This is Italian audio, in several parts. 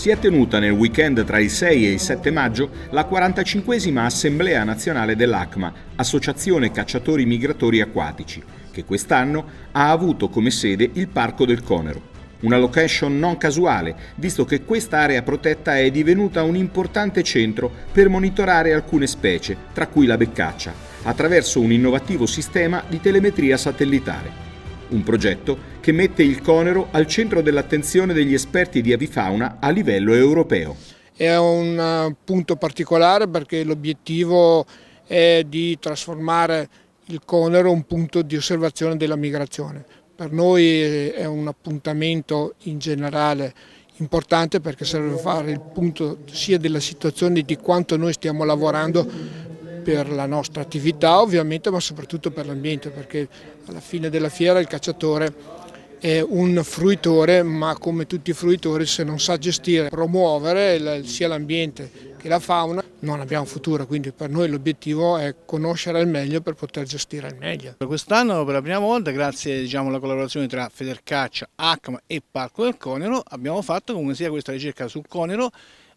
si è tenuta nel weekend tra il 6 e il 7 maggio la 45 Assemblea Nazionale dell'ACMA, Associazione Cacciatori Migratori Acquatici, che quest'anno ha avuto come sede il Parco del Conero. Una location non casuale, visto che quest'area protetta è divenuta un importante centro per monitorare alcune specie, tra cui la beccaccia, attraverso un innovativo sistema di telemetria satellitare un progetto che mette il conero al centro dell'attenzione degli esperti di avifauna a livello europeo. È un eh, punto particolare perché l'obiettivo è di trasformare il conero in un punto di osservazione della migrazione. Per noi eh, è un appuntamento in generale importante perché serve fare il punto sia della situazione di quanto noi stiamo lavorando per la nostra attività ovviamente ma soprattutto per l'ambiente perché alla fine della fiera il cacciatore è un fruitore ma come tutti i fruitori se non sa gestire, promuovere sia l'ambiente che la fauna non abbiamo futuro, quindi per noi l'obiettivo è conoscere al meglio per poter gestire al meglio. Quest'anno per la prima volta, grazie diciamo, alla collaborazione tra Federcaccia, ACMA e Parco del Conero, abbiamo fatto comunque sia questa ricerca sul Conero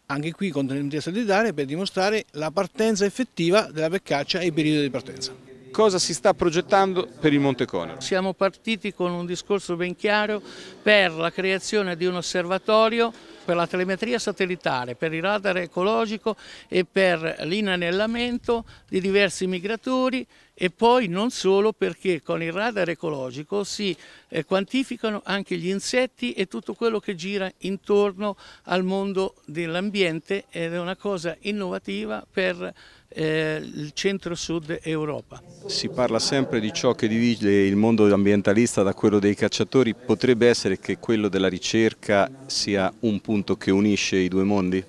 anche qui con l'intesa solidale per dimostrare la partenza effettiva della peccaccia e i periodi di partenza. Cosa si sta progettando per il Monte Conero? Siamo partiti con un discorso ben chiaro per la creazione di un osservatorio per la telemetria satellitare, per il radar ecologico e per l'inanellamento di diversi migratori e poi non solo perché con il radar ecologico si eh, quantificano anche gli insetti e tutto quello che gira intorno al mondo dell'ambiente ed è una cosa innovativa per eh, il centro-sud Europa. Si parla sempre di ciò che divide il mondo ambientalista da quello dei cacciatori, potrebbe essere che quello della ricerca sia un punto che unisce i due mondi?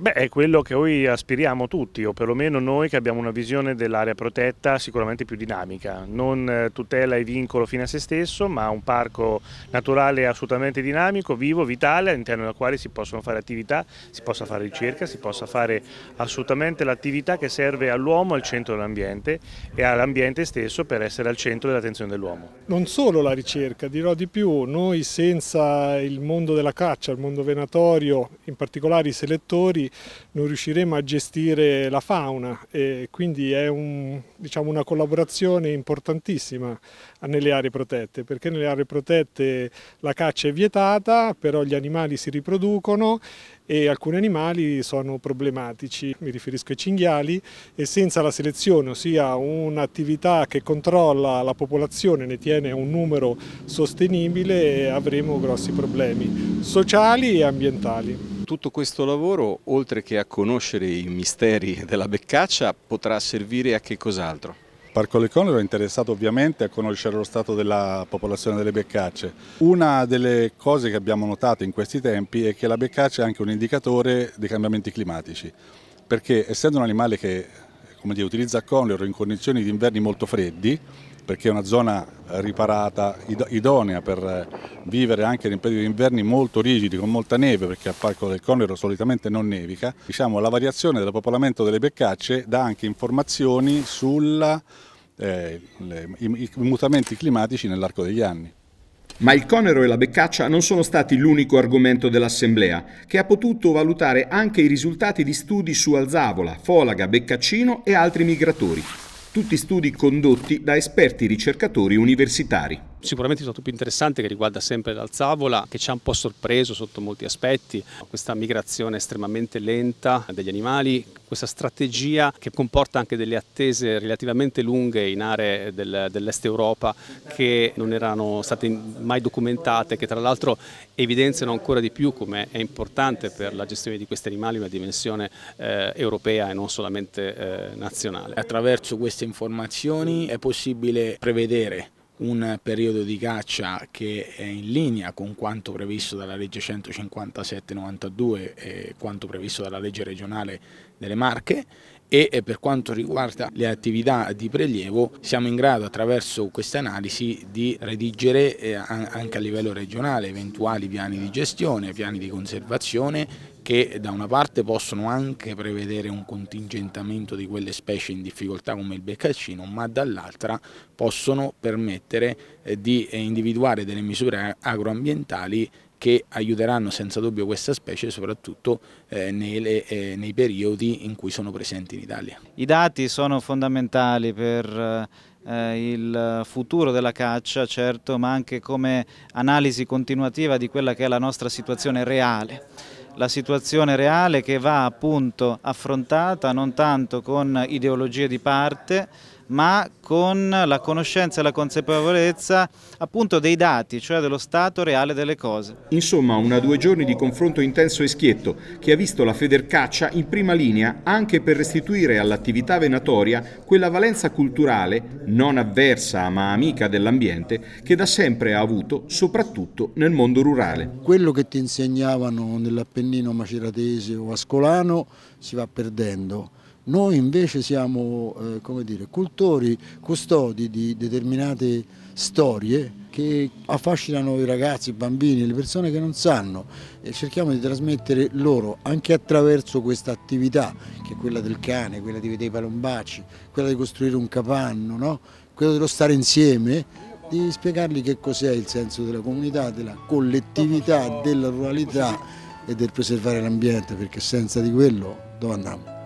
Beh, è quello che noi aspiriamo tutti, o perlomeno noi che abbiamo una visione dell'area protetta sicuramente più dinamica, non eh, tutela e vincolo fino a se stesso, ma un parco naturale assolutamente dinamico, vivo, vitale, all'interno del quale si possono fare attività, si possa fare ricerca, si possa fare assolutamente l'attività che serve all'uomo al centro dell'ambiente e all'ambiente stesso per essere al centro dell'attenzione dell'uomo. Non solo la ricerca, dirò di più, noi senza il mondo della caccia, il mondo venatorio, in particolare i selettori, non riusciremo a gestire la fauna e quindi è un, diciamo, una collaborazione importantissima nelle aree protette perché nelle aree protette la caccia è vietata però gli animali si riproducono e alcuni animali sono problematici, mi riferisco ai cinghiali e senza la selezione, ossia un'attività che controlla la popolazione, ne tiene un numero sostenibile avremo grossi problemi sociali e ambientali tutto questo lavoro, oltre che a conoscere i misteri della beccaccia, potrà servire a che cos'altro? Parco Conero è interessato ovviamente a conoscere lo stato della popolazione delle beccacce. Una delle cose che abbiamo notato in questi tempi è che la beccaccia è anche un indicatore dei cambiamenti climatici, perché essendo un animale che dire, utilizza conero in condizioni di inverni molto freddi, perché è una zona riparata, idonea per vivere anche in periodi di inverni molto rigidi, con molta neve, perché al Parco del Conero solitamente non nevica. Diciamo, la variazione del popolamento delle beccacce dà anche informazioni sui eh, mutamenti climatici nell'arco degli anni. Ma il Conero e la Beccaccia non sono stati l'unico argomento dell'Assemblea, che ha potuto valutare anche i risultati di studi su Alzavola, Folaga, Beccaccino e altri migratori tutti studi condotti da esperti ricercatori universitari. Sicuramente il dato più interessante che riguarda sempre l'alzavola, che ci ha un po' sorpreso sotto molti aspetti, questa migrazione estremamente lenta degli animali, questa strategia che comporta anche delle attese relativamente lunghe in aree del, dell'est Europa che non erano state mai documentate, che tra l'altro evidenziano ancora di più come è importante per la gestione di questi animali una dimensione eh, europea e non solamente eh, nazionale. Attraverso queste informazioni è possibile prevedere un periodo di caccia che è in linea con quanto previsto dalla legge 157-92 e quanto previsto dalla legge regionale delle Marche e per quanto riguarda le attività di prelievo siamo in grado attraverso questa analisi di redigere eh, anche a livello regionale eventuali piani di gestione, piani di conservazione che da una parte possono anche prevedere un contingentamento di quelle specie in difficoltà come il beccaccino, ma dall'altra possono permettere eh, di eh, individuare delle misure agroambientali che aiuteranno senza dubbio questa specie soprattutto eh, nelle, eh, nei periodi in cui sono presenti in Italia. I dati sono fondamentali per eh, il futuro della caccia certo ma anche come analisi continuativa di quella che è la nostra situazione reale la situazione reale che va appunto affrontata non tanto con ideologie di parte ma con la conoscenza e la consapevolezza appunto dei dati, cioè dello stato reale delle cose. Insomma, una due giorni di confronto intenso e schietto che ha visto la Federcaccia in prima linea anche per restituire all'attività venatoria quella valenza culturale, non avversa ma amica dell'ambiente, che da sempre ha avuto soprattutto nel mondo rurale. Quello che ti insegnavano nell'Appennino maceratese o ascolano si va perdendo noi invece siamo eh, dire, cultori, custodi di determinate storie che affascinano i ragazzi, i bambini, le persone che non sanno e cerchiamo di trasmettere loro anche attraverso questa attività che è quella del cane, quella di vedere i palombacci, quella di costruire un capanno, no? quella dello stare insieme di spiegargli che cos'è il senso della comunità, della collettività, della ruralità e del preservare l'ambiente perché senza di quello dove andiamo?